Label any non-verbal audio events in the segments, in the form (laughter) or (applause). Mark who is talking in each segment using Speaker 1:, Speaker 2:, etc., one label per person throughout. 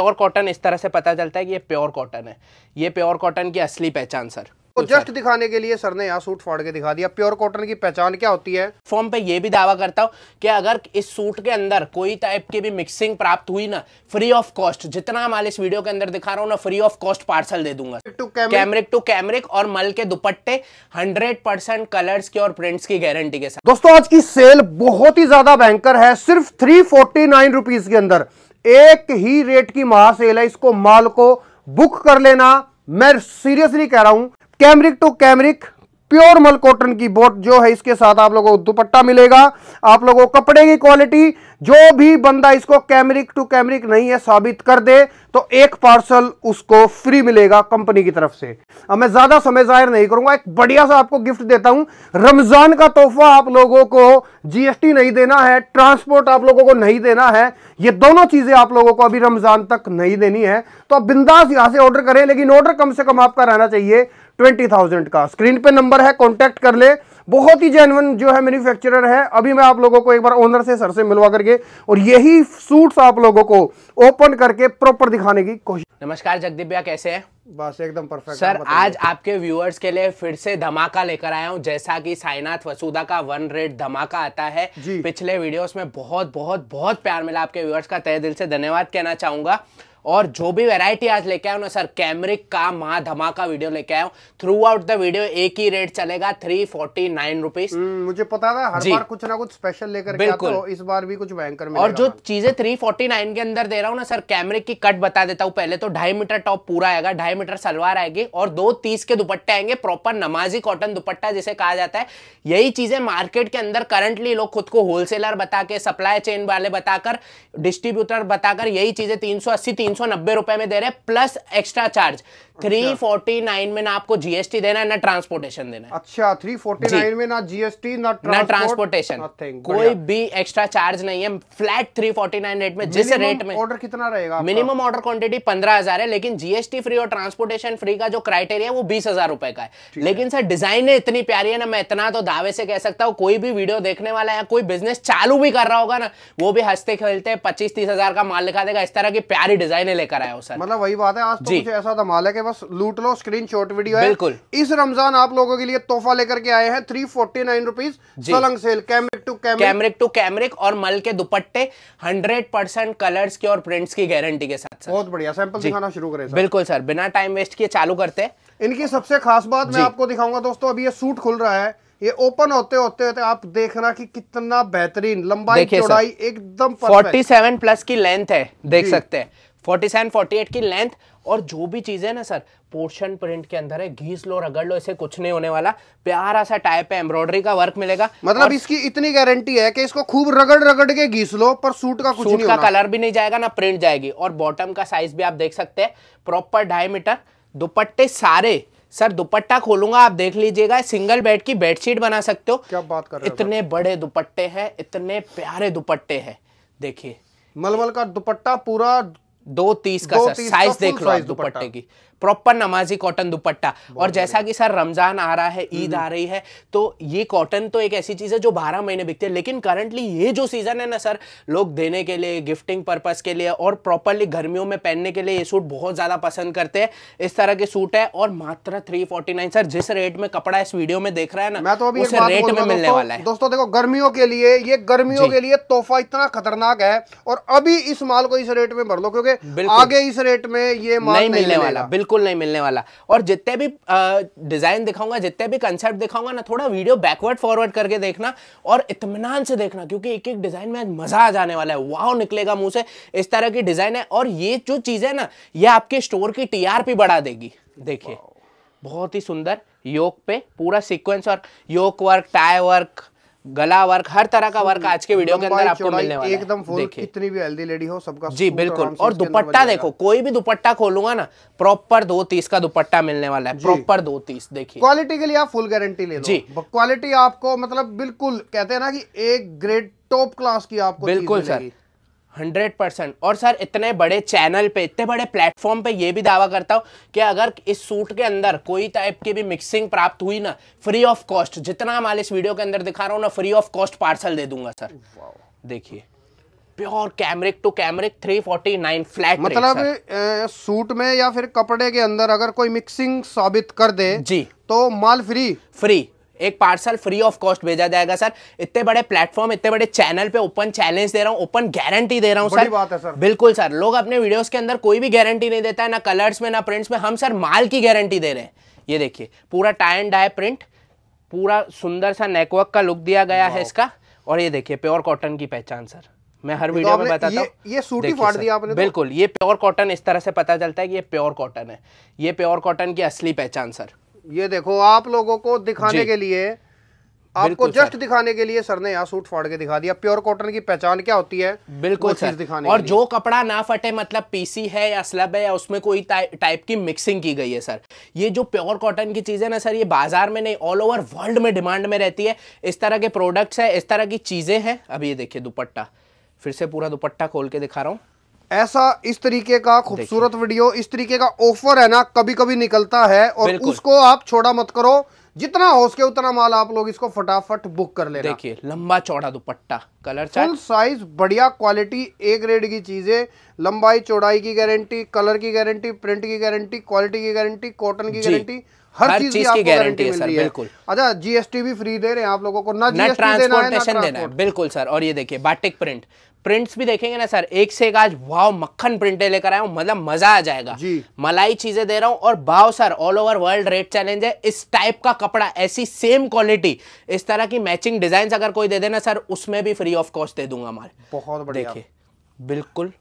Speaker 1: Pure cotton इस तरह से पता चलता है कि ये प्योर कॉटन है ये प्योर कॉटन की असली पहचान सर तो,
Speaker 2: तो जस्ट दिखाने के लिए सर ने यहाँ सूट फाड़ के दिखा दिया प्योर कॉटन की पहचान क्या होती है फॉर्म पे ये भी दावा करता
Speaker 1: हूँ कि अगर इस सूट के अंदर कोई टाइप की भी मिक्सिंग प्राप्त हुई ना फ्री ऑफ कॉस्ट जितना माल इस वीडियो के अंदर दिखा रहा हूँ ना फ्री ऑफ कॉस्ट पार्सल दे दूंगा कैमरिक टू कैमरिक और मल के दुपट्टे हंड्रेड परसेंट कलर्स की और प्रिंट्स की गारंटी के साथ
Speaker 2: दोस्तों आज की सेल बहुत ही ज्यादा भयंकर है सिर्फ थ्री फोर्टी नाइन के अंदर एक ही रेट की महासेल है इसको माल को बुक कर लेना मैं सीरियसली कह रहा हूं कैमरिक टू कैमरिक प्योर मल कॉटन की बोट जो है इसके साथ आप लोगों को दुपट्टा मिलेगा आप लोगों को कपड़े की क्वालिटी जो भी बंदा इसको कैमरिक टू कैमरिक नहीं है साबित कर दे तो एक पार्सल उसको फ्री मिलेगा कंपनी की तरफ से अब मैं ज्यादा समय जाहिर नहीं करूंगा एक बढ़िया सा आपको गिफ्ट देता हूं रमजान का तोहफा आप लोगों को जीएसटी नहीं देना है ट्रांसपोर्ट आप लोगों को नहीं देना है ये दोनों चीजें आप लोगों को अभी रमजान तक नहीं देनी है तो आप बिंदास यहां से ऑर्डर करें लेकिन ऑर्डर कम से कम आपका रहना चाहिए ट्वेंटी थाउजेंड का स्क्रीन पे नंबर है कांटेक्ट कर ले बहुत ही जेनवन जो है मैन्युफैक्चरर है अभी मैं आप लोगों को एक बार ओनर से सर से मिलवा करके और यही सूट्स आप लोगों को ओपन करके प्रॉपर दिखाने की कोशिश
Speaker 1: नमस्कार जगदीप भैया कैसे हैं बस एकदम परफेक्ट सर आज आपके व्यूअर्स के लिए फिर से धमाका लेकर आया हूँ जैसा कि साईनाथ वसुदा का वन रेट धमाका आता है पिछले वीडियोस में बहुत बहुत बहुत प्यार मिला आपके व्यूअर्स का तय दिल से धन्यवाद कहना चाहूंगा और जो भी वेराइटी आज लेके आया ना सर कैमरिक का महा धमाका वीडियो लेके आया हूँ थ्रू आउट द वीडियो एक ही रेट चलेगा थ्री फोर्टी नाइन रुपीज मुझे पता था हर बार कुछ ना कुछ स्पेशल लेकर बिल्कुल तो
Speaker 2: इस बार भी कुछ भयंकर और जो
Speaker 1: चीजें थ्री फोर्टी नाइन के अंदर दे रहा हूँ ना सर कैमरिक की कट बता देता हूँ पहले तो ढाई मीटर टॉप पूरा आएगा ढाई मीटर सलवार आएगी और दो तीस के दुपट्टे आएंगे प्रॉपर नमाजी कॉटन दुपट्टा जिसे कहा जाता है यही चीजें मार्केट के अंदर करंटली लोग खुद को होलसेलर बता के सप्लाई चेन वाले बताकर डिस्ट्रीब्यूटर बताकर यही चीजें तीन सौ अस्सी तीन सौ नब्बे रुपए में दे रहे हैं plus extra charge three forty nine में ना आपको जीएसटी देना है ना ट्रांसपोर्टेशन देना है अच्छा थ्री फोर्टी नाइन में ना जीएसटी ना ट्रांसपोर्टेशन कोई भी एक्स्ट्रा चार्ज नहीं है flat three forty nine rate में जिस रेट में
Speaker 2: ऑर्डर कितना रहेगा मिनिमम
Speaker 1: ऑर्डर क्वांटिटी पंद्रह हजार है लेकिन जीएसटी फ्री और ट्रांसपोर्टेशन फ्री का जो क्राइटेरिया है वो बीस हजार रुपए का है लेकिन सर डिजाइन इतनी प्यारी है ना मैं इतना तो दावे से कह सकता हूँ कोई भी वीडियो देखने वाला है कोई बिजनेस चालू भी कर रहा होगा ना वो भी हंसते खेलते पच्चीस तीस हजार का माल लिखा देगा इस तरह की प्यारी डिजाइन मैंने
Speaker 2: लेकर आया हूँ सर मतलब वही बात है आज तो मुझे ऐसा धमाल है कि बस लूट लो स्क्रीन शॉट वीडियो है बिल्कुल इस रमजान आप लोगों के लिए तोहफा लेकर के आए हैं three forty nine rupees sale cambric to cambric cambric
Speaker 1: to cambric और मल के दुपट्टे हंड्रेड परसेंट कलर्स की और प्रिंट्स की गारंटी के साथ बहुत बढ़िया सैंपल दिखाना शुरू करें बिल्कुल सर बिना टाइम वेस्ट किए चालू करते
Speaker 2: इनकी सबसे खास बात मैं आपको दिखाऊंगा दोस्तों अभी ये सूट खुल रहा है ये ओपन होते होते होते आप देखना कि कितना बेहतरीन लंबाई चौड़ाई एकदम 47
Speaker 1: प्लस की लेंथ है देख सकते हैं फोर्टी सेवन फोर्टी एट की लेंथ और जो भी चीज़ है ना सर पोर्शन प्रिंट के अंदर है घीस लो रगड़ लो इसे कुछ नहीं होने वाला प्यारा सा टाइप है एम्ब्रॉयडरी का वर्क मिलेगा मतलब इसकी
Speaker 2: इतनी गारंटी है कि इसको खूब रगड़ रगड़ के घीस लो पर सूट का कुछ सूट नहीं का कलर
Speaker 1: भी नहीं जाएगा ना प्रिंट जाएगी और बॉटम का साइज भी आप देख सकते हैं प्रॉपर ढाई मीटर दुपट्टे सारे सर दुपट्टा खोलूंगा आप देख लीजिएगा सिंगल बेड की बेडशीट बना सकते हो क्या बात कर रहे इतने बड़े दुपट्टे हैं इतने प्यारे दुपट्टे हैं देखिए मलमल का दुपट्टा पूरा दो तीस का दो सर साइज देख लो दुपट्टे की प्रॉपर नमाजी कॉटन दुपट्टा और जैसा कि सर रमजान आ रहा है हम्म, ईद हम्म। आ रही है तो ये कॉटन तो एक ऐसी चीज है जो बारह महीने बिकती है लेकिन करंटली ये जो सीजन है ना सर लोग देने के लिए गिफ्टिंग पर्पज के लिए और प्रॉपरली गर्मियों में पहनने के लिए ये सूट बहुत ज्यादा पसंद करते हैं इस तरह के सूट है और मात्र थ्री फोर्टी नाइन सर जिस रेट में कपड़ा इस वीडियो में देख रहा है ना मैं तो अभी उस रेट में मिलने वाला है
Speaker 2: दोस्तों देखो गर्मियों के लिए ये गर्मियों के लिए तोहफा इतना खतरनाक है और अभी इस माल को इस रेट में भर लो क्योंकि आगे इस रेट में ये माल नहीं मिलने वाला
Speaker 1: बिल्कुल बिल्कुल नहीं मिलने वाला और जितने भी डिज़ाइन दिखाऊंगा जितने भी कंसेप्ट दिखाऊंगा ना थोड़ा वीडियो बैकवर्ड फॉरवर्ड करके देखना और इतमान से देखना क्योंकि एक एक डिज़ाइन में आज मज़ा आ जाने वाला है वाह निकलेगा मुँह से इस तरह की डिज़ाइन है और ये जो चीज़ है ना ये आपके स्टोर की टी बढ़ा देगी देखिए बहुत ही सुंदर योग पे पूरा सीक्वेंस और योग वर्क टाई वर्क गला वर्क हर तरह का वर्क आज के वीडियो के अंदर आपको मिलने वाला एकदम
Speaker 2: कितनी भी हेल्दी लेडी हो सबका जी बिल्कुल और दुपट्टा देखो कोई भी दुपट्टा खोलूंगा ना प्रॉपर दो तीस का दुपट्टा मिलने वाला है प्रॉपर दो तीस देखिए क्वालिटी के लिए आप फुल गारंटी ले जी क्वालिटी आपको मतलब बिल्कुल कहते हैं ना कि एक ग्रेड टॉप क्लास की आपको बिल्कुल सर हंड्रेड परसेंट और सर इतने बड़े चैनल पे
Speaker 1: इतने बड़े प्लेटफॉर्म पे ये भी दावा करता हूँ कि अगर इस सूट के अंदर कोई टाइप की भी मिक्सिंग प्राप्त हुई ना फ्री ऑफ कॉस्ट जितना माल इस वीडियो के अंदर दिखा रहा हूँ ना फ्री ऑफ कॉस्ट पार्सल दे दूंगा सर देखिए pure cambric to cambric three forty nine flat मतलब
Speaker 2: ए, सूट में या फिर कपड़े के अंदर अगर कोई मिक्सिंग साबित कर दे जी तो माल फ्री फ्री एक पार्सल फ्री ऑफ कॉस्ट भेजा जाएगा सर इतने बड़े प्लेटफॉर्म इतने बड़े
Speaker 1: चैनल पे ओपन चैलेंज दे रहा हूँ ओपन गारंटी दे रहा हूँ सर बात है सर बिल्कुल सर लोग अपने वीडियोस के अंदर कोई भी गारंटी नहीं देता है ना कलर्स में ना प्रिंट्स में हम सर माल की गारंटी दे रहे हैं ये देखिए पूरा टाई एंड डाय प्रिंट पूरा सुंदर सा नेकवर्क का लुक दिया गया है इसका और ये देखिए प्योर कॉटन की पहचान सर मैं हर वीडियो तो में बताता हूँ ये, सूट ही फाड़ दिया आपने तो. बिल्कुल ये प्योर कॉटन इस तरह से पता चलता है कि ये प्योर कॉटन है ये प्योर कॉटन की असली पहचान सर
Speaker 2: ये देखो आप लोगों को दिखाने के लिए आपको जस्ट दिखाने के लिए सर ने यहाँ सूट फाड़ के दिखा दिया प्योर कॉटन की पहचान क्या होती है बिल्कुल सर दिखाने और
Speaker 1: जो कपड़ा ना फटे मतलब पीसी है या स्लब है या उसमें कोई टाइप की मिक्सिंग की गई है सर ये जो प्योर कॉटन की चीज़ है ना सर ये बाजार में नहीं ऑल ओवर वर्ल्ड में डिमांड में रहती है इस तरह के प्रोडक्ट्स है इस तरह की चीज़ें हैं अब
Speaker 2: ये देखिए दुपट्टा फिर से पूरा दुपट्टा खोल के दिखा रहा हूँ ऐसा इस तरीके का खूबसूरत वीडियो इस तरीके का ऑफर है ना कभी कभी निकलता है और उसको आप छोड़ा मत करो जितना हो सके उतना माल आप लोग इसको फटाफट बुक कर लेना देखिए लंबा चौड़ा दुपट्टा कलर फुल साइज बढ़िया क्वालिटी ए ग्रेड की चीजें लंबाई चौड़ाई की गारंटी कलर की गारंटी प्रिंट की गारंटी क्वालिटी की गारंटी कॉटन की गारंटी हर, हर चीज, की, की गारंटी मिल रही है अच्छा जीएसटी भी फ्री दे रहे हैं आप लोगों को ना जीएसटी देना है ना ट्रांसपोर्टेशन देना है
Speaker 1: बिल्कुल सर और ये देखिए बाटिक प्रिंट प्रिंट्स भी देखेंगे ना सर एक से एक आज वाव मक्खन प्रिंटे लेकर आया हूँ मतलब मजा आ जाएगा जी मलाई चीजें दे रहा हूँ और भाव sir all over world rate challenge है इस टाइप का कपड़ा ऐसी सेम क्वालिटी इस तरह की मैचिंग डिजाइन अगर कोई दे देना सर उसमें भी फ्री ऑफ कॉस्ट दे दूंगा माल बहुत देखिए बिल्कुल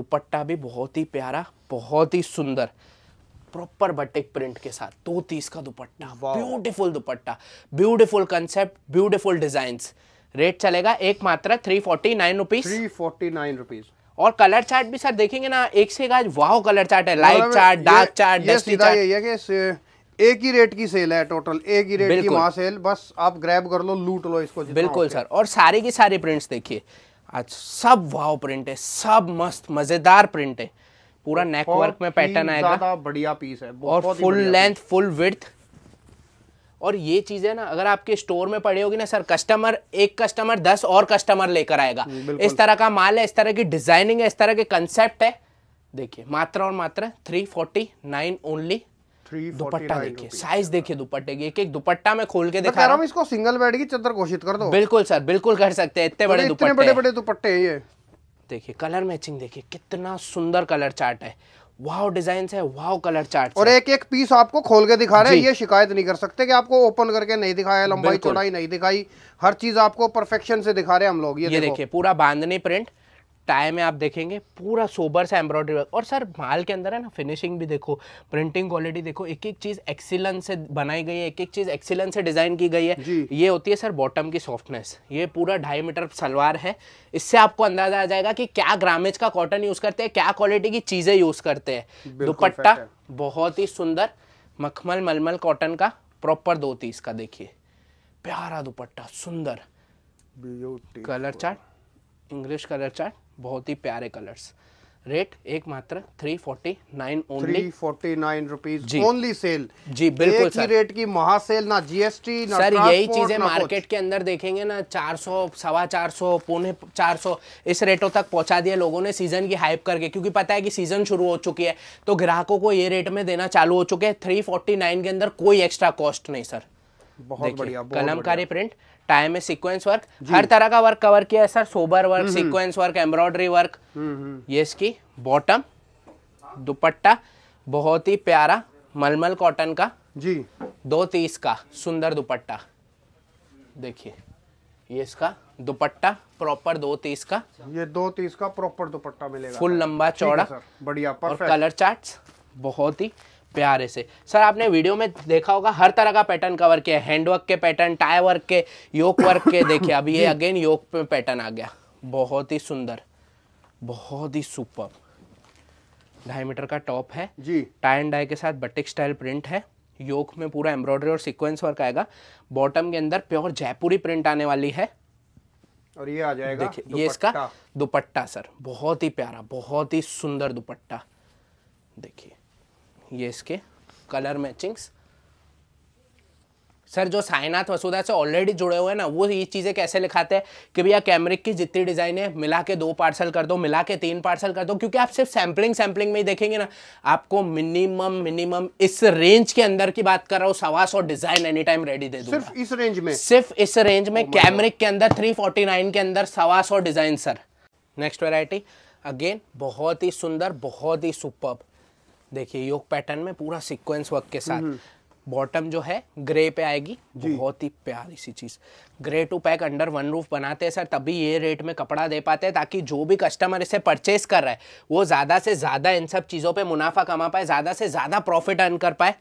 Speaker 1: दुपट्टा भी बहुत ही प्यारा बहुत ही सुंदर प्रॉपर बटिक प्रिंट के साथ दो तीस का dupatta beautiful dupatta beautiful concept beautiful design rate चलेगा एक मात्रा three forty nine rupees three forty nine rupees और कलर चार्ट भी सर देखेंगे ना एक से एक आज वाह कलर चार्ट है लाइट चार्ट डार्क चार्ट ये सीधा यही
Speaker 2: है कि एक ही रेट की सेल है टोटल एक ही रेट की वहाँ सेल बस आप ग्रैब कर लो लूट लो इसको बिल्कुल सर और सारे की सारे प्रिंट्स
Speaker 1: देखिए आज सब वाह प्रिंट है सब मस्त मजेदार प्रिंट है पूरा
Speaker 2: नेकवर्क में पैटर्न आएगा बढ़िया पीस है और फुल लेंथ
Speaker 1: फुल विथ और ये चीज़ है ना अगर आपके स्टोर में पड़ी होगी ना सर कस्टमर एक कस्टमर दस और कस्टमर लेकर आएगा हम्म, इस तरह का माल है इस तरह की डिजाइनिंग है इस तरह के कंसेप्ट है देखिए मात्र और मात्र three forty nine only dupatta देखिए साइज देखिए दुपट्टे की एक एक दुपट्टा में खोल के दिखा रहा हूँ
Speaker 2: इसको सिंगल बेड की चदर घोषित कर दो
Speaker 1: बिल्कुल सर बिल्कुल कर सकते हैं इतने बड़े दुपट्टे बड़े
Speaker 2: बड़े दुपट्टे ये देखिए कलर मैचिंग देखिए कितना सुंदर कलर चार्ट है वाओ डिजाइन है वाओ कलर चार्ट और एक एक पीस आपको खोल के दिखा रहे हैं ये शिकायत नहीं कर सकते कि आपको ओपन करके नहीं दिखाया लंबाई चौड़ाई नहीं दिखाई हर चीज आपको परफेक्शन से दिखा रहे हैं हम लोग ये, ये देखिए पूरा बांधनी प्रिंट टाई में आप देखेंगे पूरा सोबर सा एम्ब्रॉयडरी वर्क और सर
Speaker 1: माल के अंदर है ना फिनिशिंग भी देखो प्रिंटिंग क्वालिटी देखो एक एक चीज़ एक्सीलेंस से बनाई गई है एक एक चीज़ एक्सीलेंस से डिज़ाइन की गई है ये होती है सर बॉटम की सॉफ्टनेस ये पूरा ढाई मीटर सलवार है इससे आपको अंदाजा आ जाएगा कि क्या ग्रामेज का कॉटन यूज़ करते हैं क्या क्वालिटी की चीज़ें यूज़ करते हैं दुपट्टा बहुत ही सुंदर मखमल मलमल कॉटन का प्रॉपर दो तीस का देखिए प्यारा दुपट्टा सुंदर colour chart English colour chart बहुत ही प्यारे कलर्स रेट एक मात्र three forty nine only forty nine rupees only
Speaker 2: sale जी बिल्कुल सर रेट की महासेल ना जीएसटी ना सर यही चीजें मार्केट
Speaker 1: के अंदर देखेंगे ना चार सौ सवा चार सौ पौने चार सौ इस रेटों तक पहुंचा दिया लोगों ने सीजन की हाइप करके क्योंकि पता है कि सीजन शुरू हो चुकी है तो ग्राहकों को ये रेट में देना चालू हो चुके हैं थ्री के अंदर कोई एक्स्ट्रा कॉस्ट नहीं सर बहुत बढ़िया कलमकारी प्रिंट टाइम में सीक्वेंस वर्क हर तरह का वर्क कवर किया है sir sober work sequence work embroidery work ये इसकी बॉटम दुपट्टा बहुत ही प्यारा मलमल कॉटन का जी दो तीस का सुंदर दुपट्टा देखिए ये इसका दुपट्टा प्रॉपर दो तीस का
Speaker 2: ये दो तीस का प्रॉपर दुपट्टा मिलेगा फुल लंबा चौड़ा
Speaker 1: बढ़िया और कलर चार्ट बहुत ही प्यारे से सर आपने वीडियो में देखा होगा हर तरह का पैटर्न कवर किया है हैंडवर्क के पैटर्न टाई वर्क के योग वर्क के देखिए अभी ये अगेन (coughs) योग पे पैटर्न आ गया बहुत ही सुंदर बहुत ही सुपर ढाई मीटर का टॉप है जी टाई एंड डाई के साथ बटिक स्टाइल प्रिंट है योग में पूरा एम्ब्रॉयडरी और सिक्वेंस वर्क आएगा बॉटम के अंदर प्योर जयपुरी प्रिंट आने वाली है
Speaker 2: और ये आ जाएगा देखिए ये इसका
Speaker 1: दुपट्टा सर बहुत ही प्यारा बहुत ही सुंदर दुपट्टा देखिए ये इसके कलर मैचिंग्स सर जो साइनाथ वसुधा से ऑलरेडी जुड़े हुए हैं ना वो ये चीज़ें कैसे लिखाते हैं कि भैया कैमरिक की जितनी डिज़ाइन है मिला के दो पार्सल कर दो मिला के तीन पार्सल कर दो क्योंकि आप सिर्फ सैम्पलिंग सैम्पलिंग में ही देखेंगे ना आपको मिनिमम मिनिमम इस रेंज के अंदर की बात कर रहा हूँ सवा सौ डिज़ाइन एनी टाइम रेडी दे दो सिर्फ इस रेंज में सिर्फ इस रेंज में कैमरिक oh के अंदर थ्री के अंदर सवा design sir next variety again बहुत ही सुंदर बहुत ही सुपर देखिए योग पैटर्न में पूरा सीक्वेंस वर्क के साथ बॉटम हम्म, हम्म। जो है ग्रे पे आएगी बहुत ही प्यारी सी चीज grey two pack under one roof बनाते हैं सर तभी ये रेट में कपड़ा दे पाते हैं ताकि जो भी कस्टमर इसे परचेस कर रहा है वो ज्यादा से ज्यादा इन सब चीजों पे मुनाफा कमा पाए ज्यादा से ज्यादा प्रॉफिट अर्न कर पाए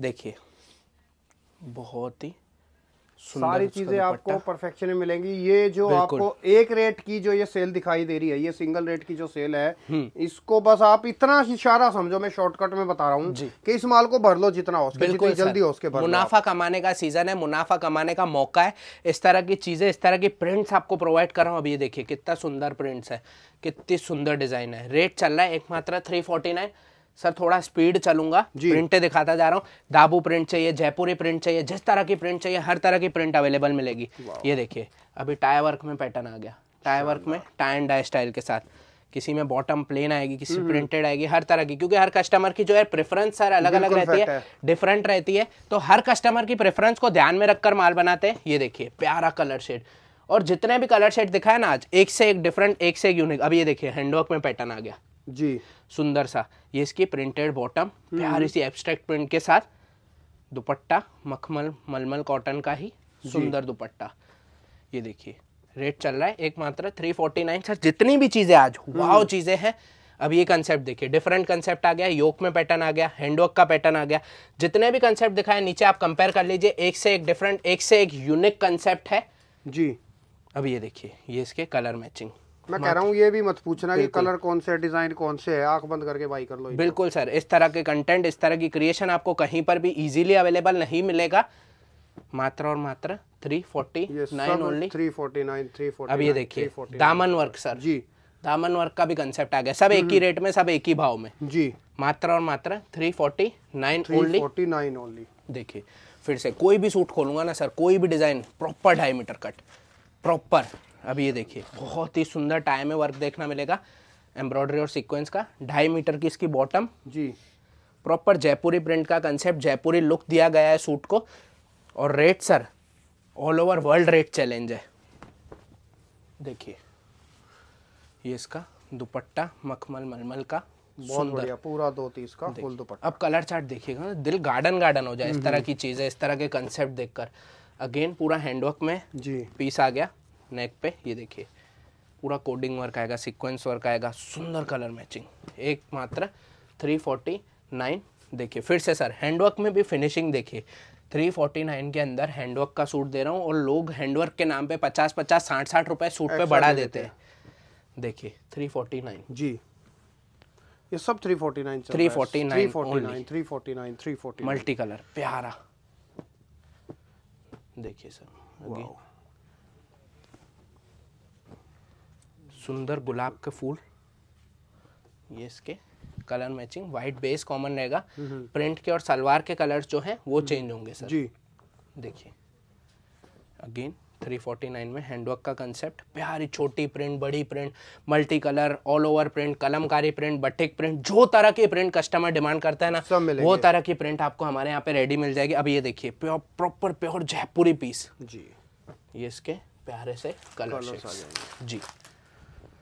Speaker 1: देखिए
Speaker 2: बहुत ही सारी चीज़ें आपको परफेक्शन में मिलेंगी ये जो आपको एक रेट की जो ये सेल दिखाई दे रही है ये सिंगल रेट की जो सेल है हम्म। इसको बस आप इतना इशारा समझो मैं शॉर्टकट में बता रहा हूँ कि इस माल को भर लो जितना हो सके जल्दी हो सके मुनाफा कमाने
Speaker 1: का सीजन है मुनाफा कमाने का मौका है इस तरह की चीज़ें इस तरह की प्रिंट्स आपको प्रोवाइड कर रहा हूँ अब ये देखिए कितना सुंदर प्रिंट्स है कितनी सुंदर डिज़ाइन है रेट चल रहा है एकमात्र थ्री फोर्टी नाइन सर थोड़ा स्पीड चलूंगा प्रिंट दिखाता जा रहा हूँ दाबू प्रिंट चाहिए जयपुरी प्रिंट चाहिए जिस तरह की प्रिंट चाहिए हर तरह की प्रिंट अवेलेबल मिलेगी ये देखिए अभी टाई वर्क में पैटर्न आ गया टाई वर्क में टाई एंड डाई स्टाइल के साथ किसी में बॉटम प्लेन आएगी किसी प्रिंटेड हम्म। आएगी हर तरह की क्योंकि हर कस्टमर की जो है प्रेफरेंस सर अलग अलग रहती है डिफरेंट रहती है तो हर कस्टमर की प्रेफरेंस को ध्यान में रखकर माल बनाते हैं ये देखिए प्यारा कलर शेड और जितने भी कलर शेड दिखाए ना आज एक से एक डिफरेंट एक से एक यूनिक अब ये देखिए हैंडवर्क में पैटर्न आ गया जी सुंदर सा ये इसकी प्रिंटेड बॉटम हम्म। प्यारी सी एब्स्ट्रैक्ट प्रिंट के साथ दुपट्टा मखमल मलमल कॉटन का ही सुंदर दुपट्टा ये देखिए रेट चल रहा है एक मात्र थ्री फोर्टी नाइन सर जितनी भी चीज़ें आज वाव हम्म। चीज़ें हैं अब ये कंसेप्ट देखिए डिफरेंट कंसेप्ट आ गया योक में पैटर्न आ गया हैंडवर्क का पैटर्न आ गया जितने भी कंसेप्ट दिखाए नीचे आप कंपेयर कर लीजिए एक से एक डिफरेंट एक से एक यूनिक कंसेप्ट है जी अब ये देखिए ये इसके कलर मैचिंग
Speaker 2: मैं कह रहा हूँ ये भी मत पूछना कि कलर कौन से डिजाइन कौन से है आंख बंद करके बाई कर लो
Speaker 1: बिल्कुल सर इस तरह के कंटेंट इस तरह की क्रिएशन आपको कहीं पर भी इजीली अवेलेबल नहीं मिलेगा मात्र और मात्र three forty nine only
Speaker 2: three forty nine three forty अब ये देखिए दामन
Speaker 1: वर्क सर जी दामन वर्क का भी कंसेप्ट आ गया सब एक ही रेट हम्म। में सब एक ही भाव में जी मात्र और मात्र three forty nine only forty
Speaker 2: nine only देखिए
Speaker 1: फिर से कोई भी सूट खोलूंगा ना सर कोई भी डिजाइन प्रॉपर ढाई मीटर कट प्रॉपर अब ये देखिए बहुत ही सुंदर टाइम में वर्क देखना मिलेगा एम्ब्रॉयडरी और सीक्वेंस का ढाई मीटर की इसकी बॉटम जी प्रॉपर जयपुरी प्रिंट का कंसेप्ट जयपुरी लुक दिया गया है सूट को और rate sir all over world rate challenge है देखिए ये इसका दुपट्टा मखमल मलमल का पूरा दो तीस का फुल दुपट्टा अब कलर चार्ट देखिएगा ना दिल गार्डन गार्डन हो जाए इस हम्म, तरह हम्म। की चीज़ें इस तरह के कंसेप्ट देखकर अगेन पूरा हैंडवर्क में जी पीस आ गया नेक पे ये देखिए पूरा कोडिंग वर्क आएगा सीक्वेंस वर्क आएगा सुंदर कलर मैचिंग एक मात्र थ्री फोर्टी नाइन देखिए फिर से सर हैंडवर्क में भी फिनिशिंग देखिए थ्री फोर्टी नाइन के अंदर हैंडवर्क का सूट दे रहा हूँ और लोग हैंडवर्क के नाम पे पचास पचास साठ साठ रुपए सूट पे बढ़ा देते हैं
Speaker 2: देखिए थ्री फोर्टी नाइन जी ये सब three forty nine three forty nine forty nine three forty nine three forty multi colour प्यारा देखिए सर
Speaker 1: सुंदर गुलाब के फूल ये इसके colour matching white base common रहेगा प्रिंट के और सलवार के कलर जो है वो चेंज होंगे सर जी देखिए अगेन 349 में हैंडवर्क का कंसेप्ट प्यारी छोटी प्रिंट बड़ी print multi colour all over print kalamkari print batik print जो तरह की प्रिंट कस्टमर डिमांड करता है ना वो तरह की प्रिंट आपको हमारे यहाँ पे रेडी मिल जाएगी अब ये देखिए pure proper pure Jaipuri piece जी
Speaker 2: ये इसके प्यारे से कलर जी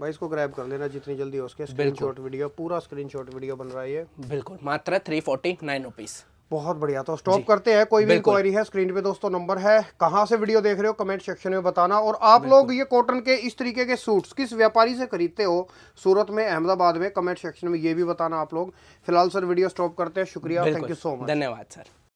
Speaker 2: भाई इसको ग्रैब कर लेना जितनी जल्दी हो सके स्क्रीनशॉट वीडियो पूरा स्क्रीनशॉट वीडियो बन रहा है ये बिल्कुल मात्र थ्री फोर्टी नाइन रुपीज़ बहुत बढ़िया तो स्टॉप करते हैं कोई भी इंक्वायरी है स्क्रीन पे दोस्तों नंबर है कहाँ से वीडियो देख रहे हो कमेंट सेक्शन में बताना और आप लोग ये कॉटन के इस तरीके के सूट्स किस व्यापारी से खरीदते हो सूरत में अहमदाबाद में कमेंट सेक्शन में ये भी बताना आप लोग फिलहाल सर वीडियो स्टॉप करते हैं शुक्रिया थैंक यू सो मच
Speaker 1: धन्यवाद सर